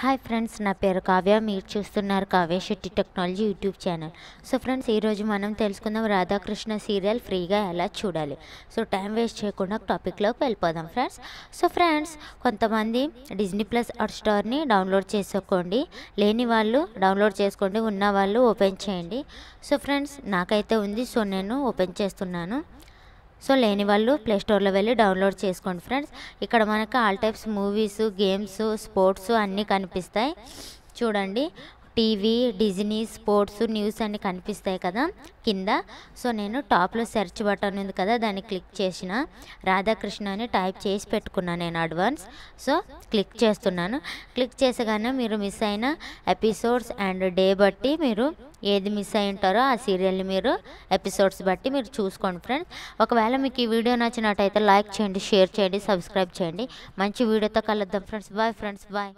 hi friends నా పేరు కావ్య మీరు చూస్తున్నారు Kavya Shetty technology YouTube channel so friends ఈరోజు మనం తెలుసుకుందాం రాధాకృష్ణ సీరియల్ ఫ్రీగా ఎలా చూడాలి సో టైం వేస్ట్ చేయకుండా టాపిక్లోకి వెళ్ళిపోదాం ఫ్రెండ్స్ సో ఫ్రెండ్స్ కొంతమంది డిజ్నీ ప్లస్ హాట్ స్టార్ని డౌన్లోడ్ చేసుకోండి లేని వాళ్ళు డౌన్లోడ్ చేసుకోండి ఉన్న వాళ్ళు ఓపెన్ చేయండి సో ఫ్రెండ్స్ నాకైతే ఉంది సో నేను ఓపెన్ చేస్తున్నాను సో లేని వాళ్ళు ప్లే స్టోర్లో వెళ్ళి డౌన్లోడ్ చేసుకోండి ఫ్రెండ్స్ ఇక్కడ మనకు all types movies games sports అన్నీ కనిపిస్తాయి చూడండి టీవీ డిజ్నీ స్పోర్ట్స్ న్యూస్ అన్నీ కనిపిస్తాయి కదా కింద సో నేను టాప్లో సెర్చ్ బటన్ ఉంది కదా దాన్ని క్లిక్ చేసిన రాధాకృష్ణ అని టైప్ చేసి పెట్టుకున్నాను నేను అడ్వాన్స్ సో క్లిక్ చేస్తున్నాను క్లిక్ చేసగానే మీరు మిస్ అయిన ఎపిసోడ్స్ అండ్ డే బట్టి మీరు ఏది మిస్ అయి ఉంటారో ఆ సీరియల్ని మీరు ఎపిసోడ్స్ బట్టి మీరు చూసుకోండి ఫ్రెండ్స్ ఒకవేళ మీకు ఈ వీడియో నచ్చినట్టయితే లైక్ చేయండి షేర్ చేయండి సబ్స్క్రైబ్ చేయండి మంచి వీడియోతో కలుద్దాం ఫ్రెండ్స్ బాయ్ ఫ్రెండ్స్ బాయ్